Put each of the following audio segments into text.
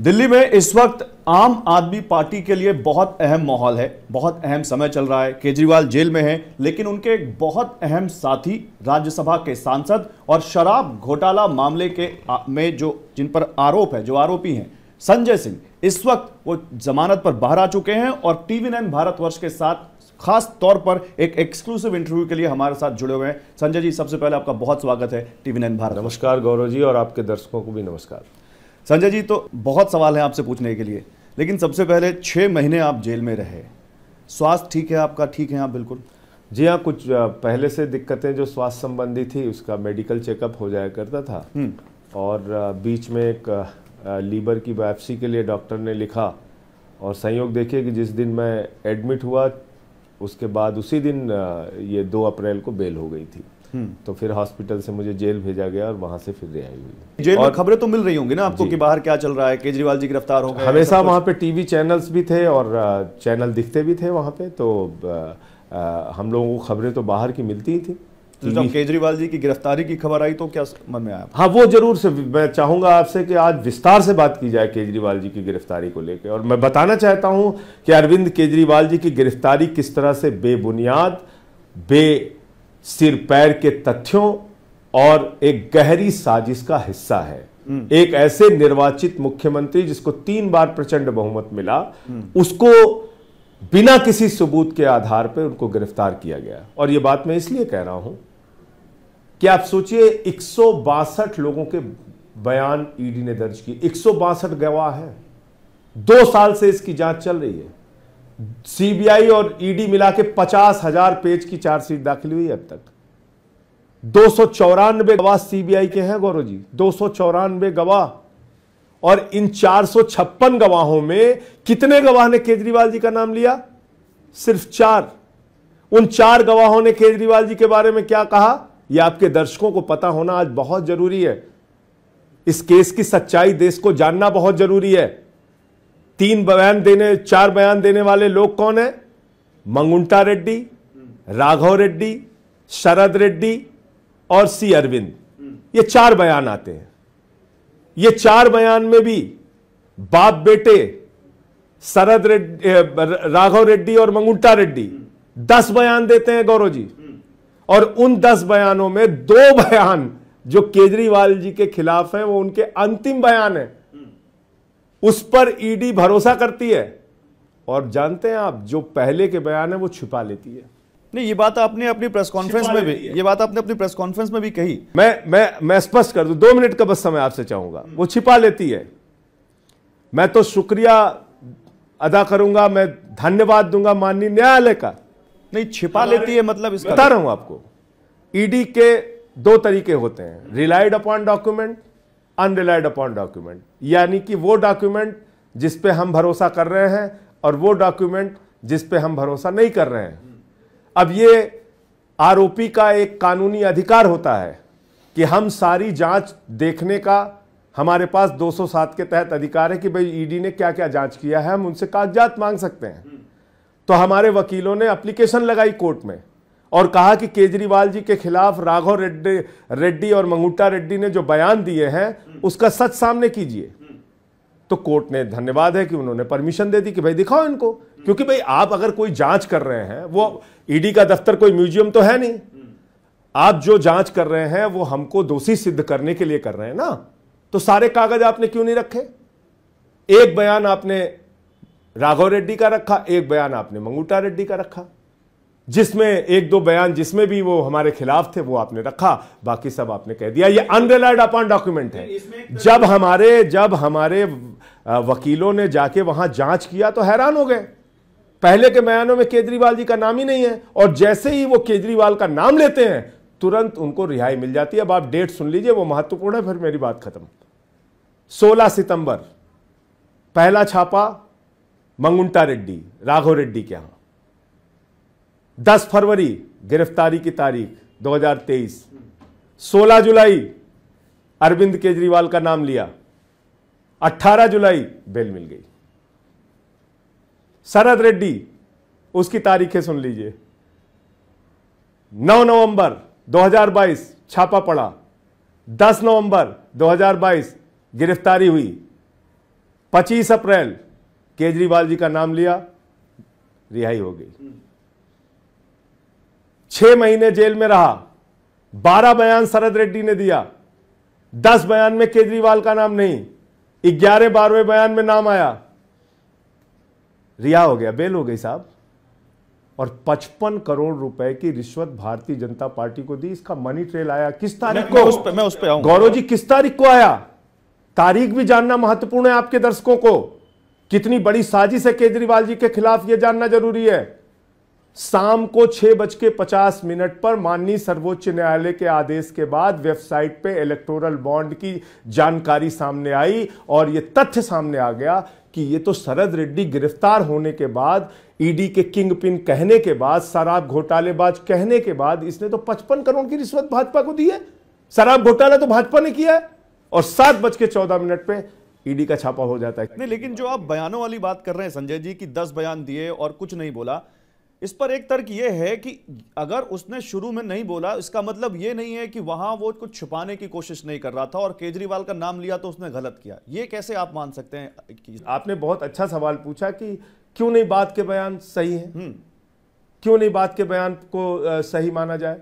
दिल्ली में इस वक्त आम आदमी पार्टी के लिए बहुत अहम माहौल है बहुत अहम समय चल रहा है केजरीवाल जेल में है लेकिन उनके एक बहुत अहम साथी राज्यसभा के सांसद और शराब घोटाला मामले के में जो जिन पर आरोप है जो आरोपी हैं संजय सिंह इस वक्त वो जमानत पर बाहर आ चुके हैं और टीवी नाइन भारतवर्ष के साथ खास तौर पर एक एक्सक्लूसिव इंटरव्यू के लिए हमारे साथ जुड़े हुए हैं संजय जी सबसे पहले आपका बहुत स्वागत है टीवी नाइन भारत नमस्कार गौरव जी और आपके दर्शकों को भी नमस्कार संजय जी तो बहुत सवाल है आपसे पूछने के लिए लेकिन सबसे पहले छः महीने आप जेल में रहे स्वास्थ्य ठीक है आपका ठीक है आप बिल्कुल जी हाँ कुछ पहले से दिक्कतें जो स्वास्थ्य संबंधी थी उसका मेडिकल चेकअप हो जाया करता था हम्म। और बीच में एक लीवर की बायोप्सी के लिए डॉक्टर ने लिखा और संयोग देखिए कि जिस दिन मैं एडमिट हुआ उसके बाद उसी दिन ये दो अप्रैल को बेल हो गई थी हम्म। तो फिर हॉस्पिटल से मुझे जेल भेजा गया और वहां से फिर रिहाई हुई जेल और खबरें तो मिल रही होंगी ना आपको कि बाहर क्या चल रहा है केजरीवाल जी गिरफ्तार हो गए हमेशा वहाँ पे टीवी चैनल्स भी थे और चैनल दिखते भी थे वहाँ पे तो हम लोगों को खबरें तो बाहर की मिलती ही थी तो जब केजरीवाल जी की गिरफ्तारी की खबर आई तो क्या मन में आया हाँ वो जरूर से मैं चाहूंगा आपसे कि आज विस्तार से बात की जाए केजरीवाल जी की गिरफ्तारी को लेकर और मैं बताना चाहता हूं कि अरविंद केजरीवाल जी की गिरफ्तारी किस तरह से बेबुनियाद बे सिर पैर के तथ्यों और एक गहरी साजिश का हिस्सा है हम्म। एक ऐसे निर्वाचित मुख्यमंत्री जिसको तीन बार प्रचंड बहुमत मिला हम्म। उसको बिना किसी सबूत के आधार पर उनको गिरफ्तार किया गया और यह बात मैं इसलिए कह रहा हूं कि आप सोचिए एक लोगों के बयान ईडी ने दर्ज किए एक गवाह है दो साल से इसकी जांच चल रही है सीबीआई और ईडी मिला के पचास हजार पेज की चार्जशीट दाखिल हुई अब तक दो सौ चौरानवे गवाह सीबीआई के हैं गौरव जी दो सौ चौरानवे गवाह और इन चार सौ छप्पन गवाहों में कितने गवाह ने केजरीवाल जी का नाम लिया सिर्फ चार उन चार गवाहों ने केजरीवाल जी के बारे में क्या कहा यह आपके दर्शकों को पता होना आज बहुत जरूरी है इस केस की सच्चाई देश को जानना बहुत जरूरी है तीन बयान देने चार बयान देने वाले लोग कौन है मंगुंटा रेड्डी राघव रेड्डी शरद रेड्डी और सी अरविंद ये चार बयान आते हैं ये चार बयान में भी बाप बेटे शरद रेड्डी राघव रेड्डी और मंगुंटा रेड्डी दस बयान देते हैं गौरव जी और उन दस बयानों में दो बयान जो केजरीवाल जी के खिलाफ है वो उनके अंतिम बयान है उस पर ईडी भरोसा करती है और जानते हैं आप जो पहले के बयान है वो छिपा लेती है नहीं ये बात आपने अपनी प्रेस कॉन्फ्रेंस में भी ये बात आपने अपनी प्रेस कॉन्फ्रेंस में भी कही मैं मैं मैं स्पष्ट कर दू दो मिनट का बस समय आपसे चाहूंगा हम्म। वो छिपा लेती है मैं तो शुक्रिया अदा करूंगा मैं धन्यवाद दूंगा माननीय न्यायालय का नहीं छिपा लेती है मतलब इसका बता रहा हूं आपको ईडी के दो तरीके होते हैं relied upon document unrelied upon document यानी कि वो डॉक्यूमेंट जिस पे हम भरोसा कर रहे हैं और वो डॉक्यूमेंट जिस पे हम भरोसा नहीं कर रहे हैं अब ये आरोपी का एक कानूनी अधिकार होता है कि हम सारी जांच देखने का हमारे पास 207 के तहत अधिकार है कि भाई ईडी e ने क्या क्या जांच किया है हम उनसे कागजात मांग सकते हैं तो हमारे वकीलों ने अप्लीकेशन लगाई कोर्ट में और कहा कि केजरीवाल जी के खिलाफ राघव रेड्डी रेड्डी और मंगुट्टा रेड्डी ने जो बयान दिए हैं उसका सच सामने कीजिए तो कोर्ट ने धन्यवाद है कि उन्होंने परमिशन दे दी कि भाई दिखाओ इनको क्योंकि भाई आप अगर कोई जांच कर रहे हैं वो ईडी का दफ्तर कोई म्यूजियम तो है नहीं आप जो जांच कर रहे हैं वो हमको दोषी सिद्ध करने के लिए कर रहे हैं ना तो सारे कागज आपने क्यों नहीं रखे एक बयान आपने राघव रेड्डी का रखा एक बयान आपने मंगूटा रेड्डी का रखा जिसमें एक दो बयान जिसमें भी वो हमारे खिलाफ थे वो आपने रखा बाकी सब आपने कह दिया ये अनरिलाइड अपॉन डॉक्यूमेंट है जब हमारे जब हमारे वकीलों ने जाके वहां जांच किया तो हैरान हो गए पहले के बयानों में केजरीवाल जी का नाम ही नहीं है और जैसे ही वो केजरीवाल का नाम लेते हैं तुरंत उनको रिहाई मिल जाती है अब आप डेट सुन लीजिए वो महत्वपूर्ण है फिर मेरी बात खत्म 16 सितंबर पहला छापा मंगुंटा रेड्डी राघव रेड्डी के यहां 10 फरवरी गिरफ्तारी की तारीख 2023 16 जुलाई अरविंद केजरीवाल का नाम लिया 18 जुलाई बेल मिल गई शरद रेड्डी उसकी तारीखें सुन लीजिए 9 नवंबर 2022 छापा पड़ा 10 नवंबर 2022 गिरफ्तारी हुई 25 अप्रैल केजरीवाल जी का नाम लिया रिहाई हो गई छह महीने जेल में रहा बारह बयान शरद रेड्डी ने दिया दस बयान में केजरीवाल का नाम नहीं ग्यारह बारहवें बयान में नाम आया रिया हो गया बेल हो गई साहब और 55 करोड़ रुपए की रिश्वत भारतीय जनता पार्टी को दी इसका मनी ट्रेल आया किस तारीख को उस पे, मैं उस पे गौरव जी किस तारीख को आया तारीख भी जानना महत्वपूर्ण है आपके दर्शकों को कितनी बड़ी साजिश है केजरीवाल जी के खिलाफ यह जानना जरूरी है शाम को छह बज के पचास मिनट पर माननीय सर्वोच्च न्यायालय के आदेश के बाद वेबसाइट पे इलेक्टोरल बॉन्ड की जानकारी सामने आई और ये तथ्य सामने आ गया कि ये तो शरद रेड्डी गिरफ्तार होने के बाद ईडी के किंग पिन कहने के बाद शराब घोटालेबाज कहने के बाद इसने तो पचपन करोड़ की रिश्वत भाजपा को दी है शराब घोटाला तो भाजपा ने किया है और सात बज के चौदह मिनट पे ईडी का छापा हो जाता है नहीं लेकिन जो आप बयानों वाली बात कर रहे हैं संजय जी की दस बयान दिए और कुछ नहीं बोला इस पर एक तर्क यह है कि अगर उसने शुरू में नहीं बोला इसका मतलब ये नहीं है कि वहां वो कुछ छुपाने की कोशिश नहीं कर रहा था और केजरीवाल का नाम लिया तो उसने गलत किया ये कैसे आप मान सकते हैं आपने बहुत अच्छा सवाल पूछा कि क्यों नहीं बात के बयान सही है हम्म। क्यों नहीं बात के बयान को सही माना जाए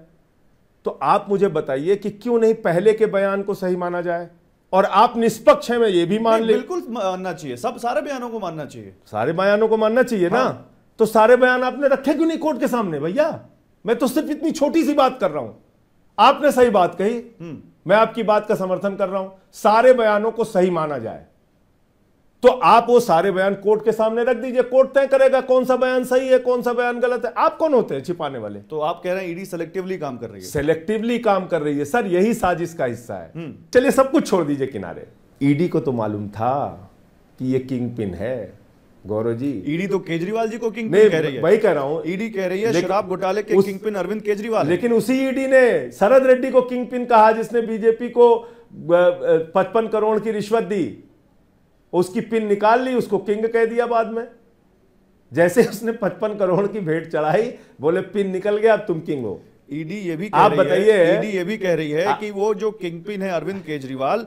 तो आप मुझे बताइए कि क्यों नहीं पहले के बयान को सही माना जाए और आप निष्पक्ष हैं मैं ये भी मान ले बिल्कुल मानना चाहिए सब सारे बयानों को मानना चाहिए सारे बयानों को मानना चाहिए हाँ। ना तो सारे बयान आपने रखे क्यों नहीं कोर्ट के सामने भैया मैं तो सिर्फ इतनी छोटी सी बात कर रहा हूं आपने सही बात कही हम्म। मैं आपकी बात का समर्थन कर रहा हूं सारे बयानों को सही माना जाए तो आप वो सारे बयान कोर्ट के सामने रख दीजिए कोर्ट तय करेगा कौन सा बयान सही है कौन सा बयान गलत है आप कौन होते हैं छिपाने वाले तो आप कह रहे हैं ईडी सेलेक्टिवली काम कर रही है सेलेक्टिवली काम कर रही है सर यही साजिश का हिस्सा है हम्म। चलिए सब कुछ छोड़ दीजिए किनारे ईडी को तो मालूम था कि ये किंग पिन है गौरव जी ईडी तो केजरीवाल जी को किंग पिन कह रही है वही कह रहा हूँ ईडी कह रही है शराब घोटाले के किंग पिन अरविंद केजरीवाल लेकिन उसी ईडी ने शरद रेड्डी को किंग पिन कहा जिसने बीजेपी को पचपन करोड़ की रिश्वत दी उसकी पिन निकाल ली उसको किंग कह दिया बाद में जैसे उसने पचपन करोड़ की भेंट चढ़ाई बोले पिन निकल गया अब तुम किंग हो ईडी ये भी कह आप बताइए ईडी ये भी कह रही है कि वो जो किंग पिन है अरविंद केजरीवाल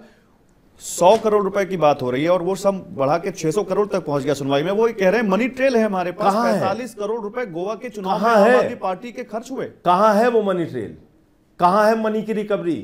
सौ करोड़ रुपए की बात हो रही है और वो सब बढ़ा के सौ करोड़ तक पहुंच गया सुनवाई में वो कह रहे हैं मनी ट्रेल है हमारे पास पैंतालीस करोड़ रुपए गोवा के चुनाव में आम आदमी पार्टी के खर्च हुए कहां है वो मनी ट्रेल कहा है मनी की रिकवरी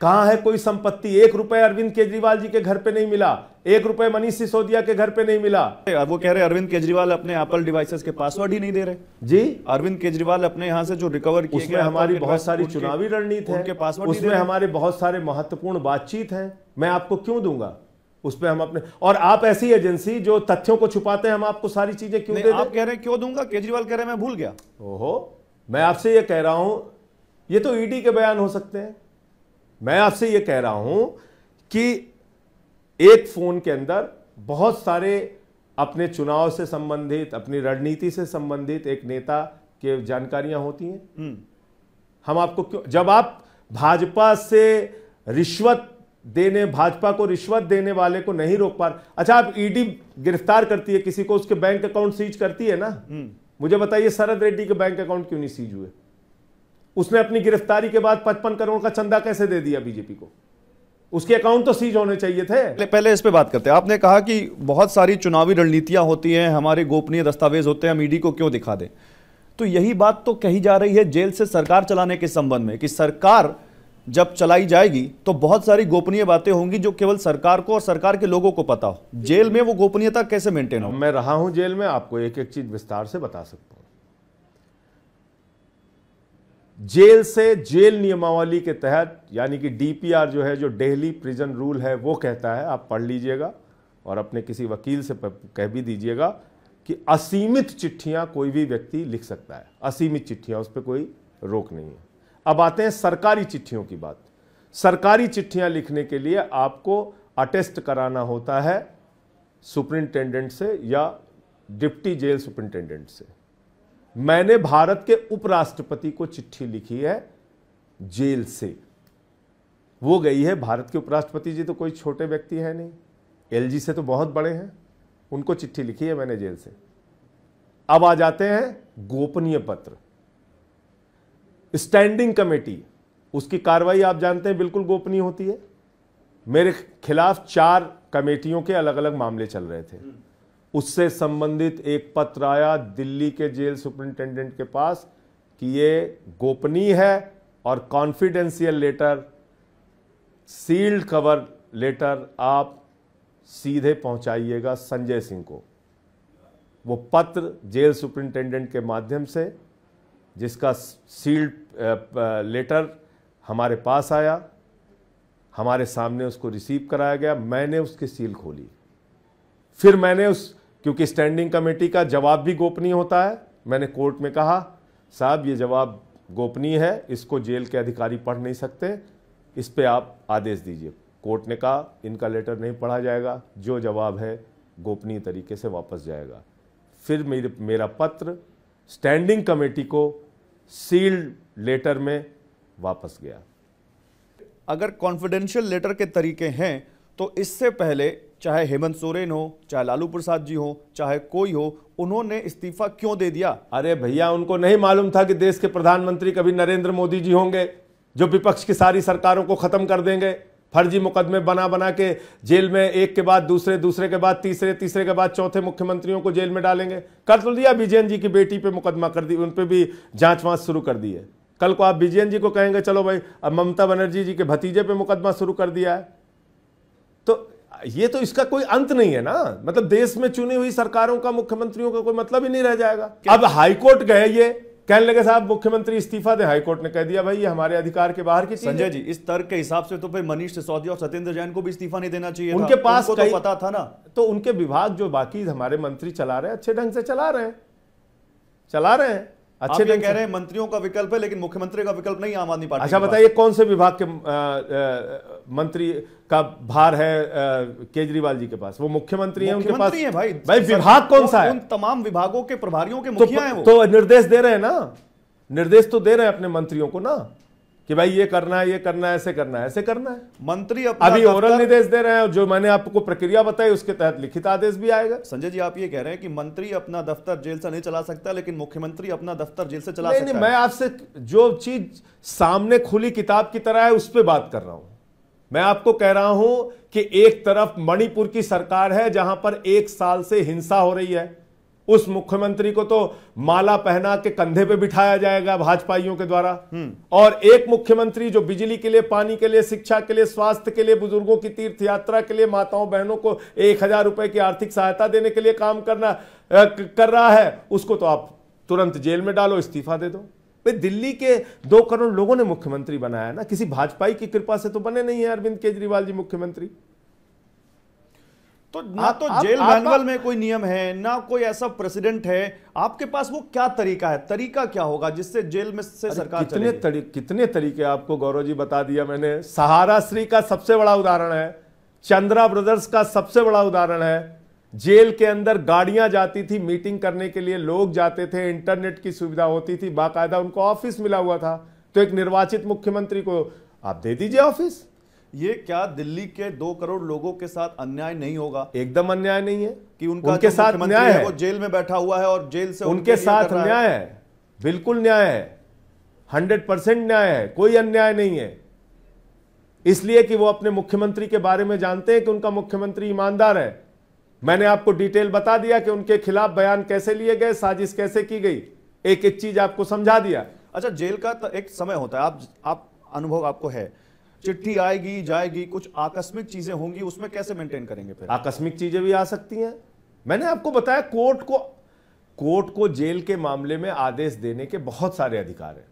कहा है कोई संपत्ति एक रुपए अरविंद केजरीवाल जी के घर पे नहीं मिला एक रुपए मनीष सिसोदिया के घर पे नहीं मिला वो कह रहे अरविंद केजरीवाल अपने एप्पल डिवाइसेस के पासवर्ड ही नहीं दे रहे जी अरविंद केजरीवाल अपने यहाँ से जो रिकवर किए उसमें हमारी बहुत सारी चुनावी रणनीति है उसमें हमारे बहुत सारे महत्वपूर्ण बातचीत है मैं आपको क्यों दूंगा उस पर हम अपने और आप ऐसी एजेंसी जो तथ्यों को छुपाते हैं हम आपको सारी चीजें क्यों दे आप कह रहे हैं क्यों दूंगा केजरीवाल कह रहे हैं मैं भूल गया ओहो मैं आपसे ये कह रहा हूं ये तो ईडी e के बयान हो सकते हैं मैं आपसे ये कह रहा हूं कि एक फ़ोन के अंदर बहुत सारे अपने चुनाव से संबंधित अपनी रणनीति से संबंधित एक नेता के जानकारियां होती हैं हम्म। हम आपको क्यों जब आप भाजपा से रिश्वत देने भाजपा को रिश्वत देने वाले को नहीं रोक पा अच्छा आप ईडी e गिरफ्तार करती है किसी को उसके बैंक अकाउंट सीज करती है ना हम्म। मुझे बताइए शरद रेड्डी के बैंक अकाउंट क्यों नहीं सीज हुए उसने अपनी गिरफ्तारी के बाद पचपन करोड़ का चंदा कैसे दे दिया बीजेपी को उसके अकाउंट तो सीज होने चाहिए थे पहले इस पे बात करते हैं आपने कहा कि बहुत सारी चुनावी रणनीतियां होती हैं हमारे गोपनीय दस्तावेज होते हैं हम ईडी को क्यों दिखा दें तो यही बात तो कही जा रही है जेल से सरकार चलाने के संबंध में कि सरकार जब चलाई जाएगी तो बहुत सारी गोपनीय बातें होंगी जो केवल सरकार को और सरकार के लोगों को पता हो जेल में वो गोपनीयता कैसे मेंटेन हो मैं रहा हूं जेल में आपको एक एक चीज विस्तार से बता सकता जेल से जेल नियमावली के तहत यानी कि डीपीआर जो है जो डेली प्रिजन रूल है वो कहता है आप पढ़ लीजिएगा और अपने किसी वकील से कह भी दीजिएगा कि असीमित चिट्ठियां कोई भी व्यक्ति लिख सकता है असीमित चिट्ठियां उस पर कोई रोक नहीं है अब आते हैं सरकारी चिट्ठियों की बात सरकारी चिट्ठियां लिखने के लिए आपको अटेस्ट कराना होता है सुप्रिंटेंडेंट से या डिप्टी जेल सुप्रिंटेंडेंट से मैंने भारत के उपराष्ट्रपति को चिट्ठी लिखी है जेल से वो गई है भारत के उपराष्ट्रपति जी तो कोई छोटे व्यक्ति है नहीं एलजी से तो बहुत बड़े हैं उनको चिट्ठी लिखी है मैंने जेल से अब आ जाते हैं गोपनीय पत्र स्टैंडिंग कमेटी उसकी कार्रवाई आप जानते हैं बिल्कुल गोपनीय होती है मेरे खिलाफ चार कमेटियों के अलग अलग मामले चल रहे थे उससे संबंधित एक पत्र आया दिल्ली के जेल सुपरिंटेंडेंट के पास कि ये गोपनीय है और confidential letter sealed cover letter आप सीधे पहुंचाइएगा संजय सिंह को वो पत्र जेल सुपरिंटेंडेंट के माध्यम से जिसका सील्ड लेटर हमारे पास आया हमारे सामने उसको रिसीव कराया गया मैंने उसकी सील खोली फिर मैंने उस क्योंकि स्टैंडिंग कमेटी का जवाब भी गोपनीय होता है मैंने कोर्ट में कहा साहब ये जवाब गोपनीय है इसको जेल के अधिकारी पढ़ नहीं सकते इस पर आप आदेश दीजिए कोर्ट ने कहा इनका लेटर नहीं पढ़ा जाएगा जो जवाब है गोपनीय तरीके से वापस जाएगा फिर मेरे मेरा पत्र स्टैंडिंग कमेटी को सील्ड लेटर में वापस गया अगर कॉन्फिडेंशियल लेटर के तरीके हैं तो इससे पहले चाहे हेमंत सोरेन हो चाहे लालू प्रसाद जी हो चाहे कोई हो उन्होंने इस्तीफा क्यों दे दिया अरे भैया उनको नहीं मालूम था कि देश के प्रधानमंत्री कभी नरेंद्र मोदी जी होंगे जो विपक्ष की सारी सरकारों को खत्म कर देंगे फर्जी मुकदमे बना बना के जेल में एक के बाद दूसरे दूसरे के बाद तीसरे तीसरे के बाद चौथे मुख्यमंत्रियों को जेल में डालेंगे कल तो दिया विजयन जी की बेटी पे मुकदमा कर दी उन पर भी जांच वाँच शुरू कर दी है कल को आप विजयन जी को कहेंगे चलो भाई अब ममता बनर्जी जी के भतीजे पे मुकदमा शुरू कर दिया है तो ये तो इसका कोई अंत नहीं है ना मतलब देश में चुनी हुई सरकारों का मुख्यमंत्रियों का कोई मतलब ही नहीं रह जाएगा अब हाईकोर्ट गए ये कहने लगे साहब मुख्यमंत्री इस्तीफा दे हाईकोर्ट ने कह दिया भाई ये हमारे अधिकार के बाहर की संजय जी इस तर्क के हिसाब से तो फिर मनीष सिसोदिया और सत्येंद्र जैन को भी इस्तीफा नहीं देना चाहिए उनके पास तो पता था ना तो उनके विभाग जो बाकी हमारे मंत्री चला रहे अच्छे ढंग से चला रहे हैं चला रहे हैं अच्छे दिन कह रहे हैं मंत्रियों का विकल्प है लेकिन मुख्यमंत्री का विकल्प नहीं आम आदमी पार्टी अच्छा बताइए कौन से विभाग के मंत्री का भार है केजरीवाल जी के पास वो मुख्यमंत्री है उनके पास है भाई भाई विभाग कौन सा है उन तमाम विभागों के प्रभारियों के तो मुखिया हैं वो तो निर्देश दे रहे हैं ना निर्देश तो दे रहे हैं अपने मंत्रियों को ना कि भाई ये करना है ये करना है ऐसे करना है ऐसे करना है मंत्री अभी ओरल निर्देश दे रहे हैं जो मैंने आपको प्रक्रिया बताई उसके तहत लिखित आदेश भी आएगा संजय जी आप ये कह रहे हैं कि मंत्री अपना दफ्तर जेल से नहीं चला सकता लेकिन मुख्यमंत्री अपना दफ्तर जेल से चला नहीं, सकता नहीं, मैं आपसे जो चीज सामने खुली किताब की तरह है उस पर बात कर रहा हूं मैं आपको कह रहा हूं कि एक तरफ मणिपुर की सरकार है जहां पर एक साल से हिंसा हो रही है उस मुख्यमंत्री को तो माला पहना के कंधे पे बिठाया जाएगा भाजपाइयों के द्वारा हम्म। और एक मुख्यमंत्री जो बिजली के लिए पानी के लिए शिक्षा के लिए स्वास्थ्य के लिए बुजुर्गों की तीर्थ यात्रा के लिए माताओं बहनों को एक हजार रुपए की आर्थिक सहायता देने के लिए काम करना कर रहा है उसको तो आप तुरंत जेल में डालो इस्तीफा दे दो भाई दिल्ली के दो करोड़ लोगों ने मुख्यमंत्री बनाया ना किसी भाजपाई की कृपा से तो बने नहीं है अरविंद केजरीवाल जी मुख्यमंत्री तो ना तो जेल मैनुअल में कोई नियम है ना कोई ऐसा प्रेसिडेंट है आपके पास वो क्या तरीका है तरीका क्या होगा जिससे जेल में से सरकार कितने तरी, कितने तरीके आपको गौरव जी बता दिया मैंने सहारा श्री का सबसे बड़ा उदाहरण है चंद्रा ब्रदर्स का सबसे बड़ा उदाहरण है जेल के अंदर गाड़ियां जाती थी मीटिंग करने के लिए लोग जाते थे इंटरनेट की सुविधा होती थी बाकायदा उनको ऑफिस मिला हुआ था तो एक निर्वाचित मुख्यमंत्री को आप दे दीजिए ऑफिस ये क्या दिल्ली के दो करोड़ लोगों के साथ अन्याय नहीं होगा एकदम अन्याय नहीं है कि उनका उनके साथ न्याय है वो जेल में बैठा हुआ है और जेल से उनके, उनके साथ न्याय है।, है बिल्कुल न्याय है हंड्रेड परसेंट न्याय है कोई अन्याय नहीं है इसलिए कि वो अपने मुख्यमंत्री के बारे में जानते हैं कि उनका मुख्यमंत्री ईमानदार है मैंने आपको डिटेल बता दिया कि उनके खिलाफ बयान कैसे लिए गए साजिश कैसे की गई एक एक चीज आपको समझा दिया अच्छा जेल का तो एक समय होता है आप आप अनुभव आपको है चिट्ठी आएगी जाएगी कुछ आकस्मिक चीजें होंगी उसमें कैसे मेंटेन करेंगे फिर आकस्मिक चीजें भी आ सकती हैं मैंने आपको बताया कोर्ट को कोर्ट को जेल के मामले में आदेश देने के बहुत सारे अधिकार हैं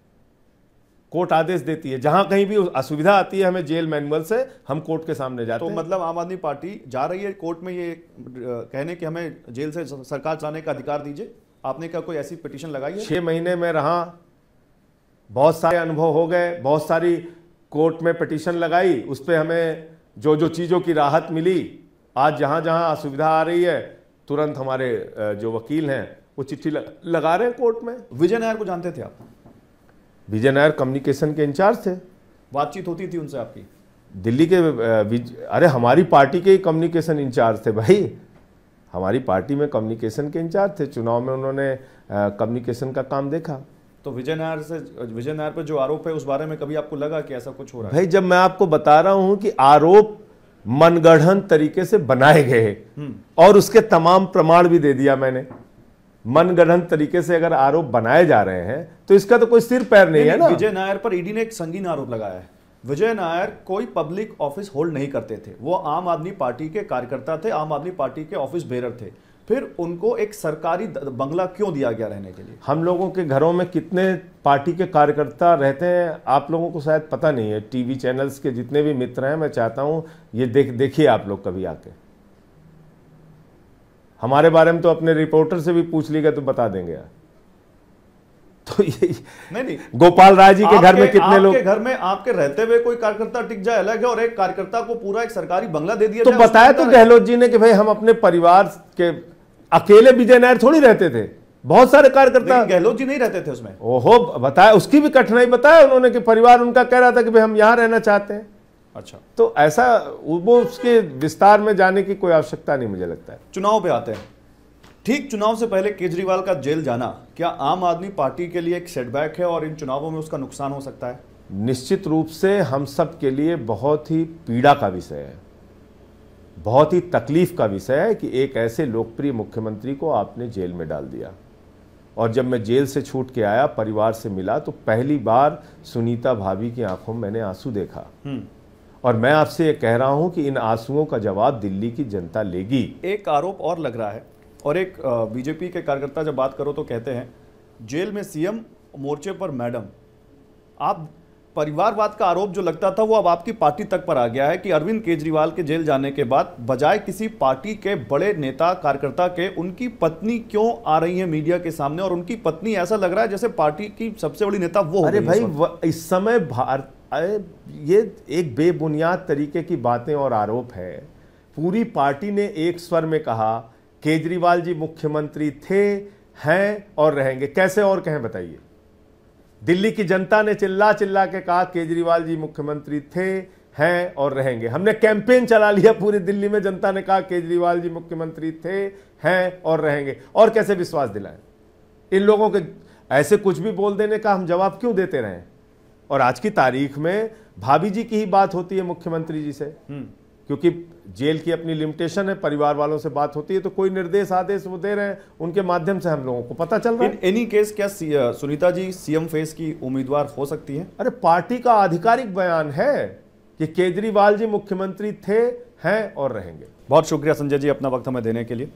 कोर्ट आदेश देती है जहां कहीं भी असुविधा आती है हमें जेल मैनुअल से हम कोर्ट के सामने जाते तो हैं मतलब आम आदमी पार्टी जा रही है कोर्ट में ये कहने कि हमें जेल से सरकार चलाने का अधिकार दीजिए आपने क्या कोई ऐसी पिटिशन लगाई है छह महीने में रहा बहुत सारे अनुभव हो गए बहुत सारी कोर्ट में पटिशन लगाई उस पर हमें जो जो चीज़ों की राहत मिली आज जहाँ जहाँ असुविधा आ रही है तुरंत हमारे जो वकील हैं वो चिट्ठी लगा रहे हैं कोर्ट में विजय नायर को जानते थे आप विजय नायर कम्युनिकेशन के इंचार्ज थे बातचीत होती थी उनसे आपकी दिल्ली के अरे हमारी पार्टी के ही कम्युनिकेशन इंचार्ज थे भाई हमारी पार्टी में कम्युनिकेशन के इंचार्ज थे चुनाव में उन्होंने कम्युनिकेशन का काम देखा तो विजय नायर से विजय नायर पर जो आरोप है उस बारे में कभी आपको लगा कि ऐसा कुछ हो रहा है भाई जब मैं आपको बता रहा हूं कि आरोप मनगढ़ंत तरीके से बनाए गए हैं हम्म। और उसके तमाम प्रमाण भी दे दिया मैंने मनगढ़ंत तरीके से अगर आरोप बनाए जा रहे हैं तो इसका तो कोई सिर पैर नहीं, नहीं है ना विजय नायर पर ईडी ने एक संगीन आरोप लगाया है विजय नायर कोई पब्लिक ऑफिस होल्ड नहीं करते थे वो आम आदमी पार्टी के कार्यकर्ता थे आम आदमी पार्टी के ऑफिस बेरर थे फिर उनको एक सरकारी बंगला क्यों दिया गया रहने के लिए हम लोगों के घरों में कितने पार्टी के कार्यकर्ता रहते हैं आप लोगों को शायद पता नहीं है टीवी चैनल्स के जितने भी मित्र हैं मैं चाहता हूं ये देख देखिए आप लोग कभी आके हमारे बारे में तो अपने रिपोर्टर से भी पूछ लीजिए तो बता देंगे यार तो ये नहीं नहीं गोपाल राय जी के घर में कितने लोग घर में आपके रहते हुए कोई कार्यकर्ता टिक जाए अलग है और एक कार्यकर्ता को पूरा एक सरकारी बंगला दे दिया तो बताया तो गहलोत जी ने कि भाई हम अपने परिवार के अकेले विजय नायर थोड़ी रहते थे बहुत सारे कार्यकर्ता गहलोत जी नहीं रहते थे उसमें ओहो बताया उसकी भी कठिनाई बताया उन्होंने कि परिवार उनका कह रहा था कि भाई हम यहाँ रहना चाहते हैं अच्छा तो ऐसा वो उसके विस्तार में जाने की कोई आवश्यकता नहीं मुझे लगता है चुनाव पे आते हैं ठीक चुनाव से पहले केजरीवाल का जेल जाना क्या आम आदमी पार्टी के लिए एक सेटबैक है और इन चुनावों में उसका नुकसान हो सकता है निश्चित रूप से हम सब के लिए बहुत ही पीड़ा का विषय है बहुत ही तकलीफ का विषय है कि एक ऐसे लोकप्रिय मुख्यमंत्री को आपने जेल में डाल दिया और जब मैं जेल से छूट के आया परिवार से मिला तो पहली बार सुनीता भाभी की आंखों में मैंने आंसू देखा हम्म। और मैं आपसे ये कह रहा हूं कि इन आंसुओं का जवाब दिल्ली की जनता लेगी एक आरोप और लग रहा है और एक बीजेपी के कार्यकर्ता जब बात करो तो कहते हैं जेल में सीएम मोर्चे पर मैडम आप परिवारवाद का आरोप जो लगता था वो अब आपकी पार्टी तक पर आ गया है कि अरविंद केजरीवाल के जेल जाने के बाद बजाय किसी पार्टी के बड़े नेता कार्यकर्ता के उनकी पत्नी क्यों आ रही है मीडिया के सामने और उनकी पत्नी ऐसा लग रहा है जैसे पार्टी की सबसे बड़ी नेता वो अरे भाई इस, इस समय भारत ये एक बेबुनियाद तरीके की बातें और आरोप है पूरी पार्टी ने एक स्वर में कहा केजरीवाल जी मुख्यमंत्री थे हैं और रहेंगे कैसे और कहें बताइए दिल्ली की जनता ने चिल्ला चिल्ला के कहा केजरीवाल जी मुख्यमंत्री थे हैं और रहेंगे हमने कैंपेन चला लिया पूरी दिल्ली में जनता ने कहा केजरीवाल जी मुख्यमंत्री थे हैं और रहेंगे और कैसे विश्वास दिलाएं इन लोगों के ऐसे कुछ भी बोल देने का हम जवाब क्यों देते रहें और आज की तारीख में भाभी जी की ही बात होती है मुख्यमंत्री जी से हम्म। क्योंकि जेल की अपनी लिमिटेशन है परिवार वालों से बात होती है तो कोई निर्देश आदेश वो दे रहे हैं उनके माध्यम से हम लोगों को पता चल रहा है एनी केस क्या सुनीता जी सीएम फेस की उम्मीदवार हो सकती है अरे पार्टी का आधिकारिक बयान है कि केजरीवाल जी मुख्यमंत्री थे हैं और रहेंगे बहुत शुक्रिया संजय जी अपना वक्त हमें देने के लिए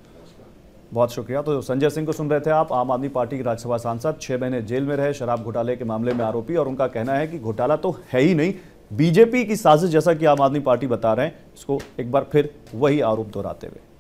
बहुत शुक्रिया तो संजय सिंह को सुन रहे थे आप आम आदमी पार्टी के राज्यसभा सांसद छह महीने जेल में रहे शराब घोटाले के मामले में आरोपी और उनका कहना है कि घोटाला तो है ही नहीं बीजेपी की साजिश जैसा कि आम आदमी पार्टी बता रहे हैं इसको एक बार फिर वही आरोप दोहराते हुए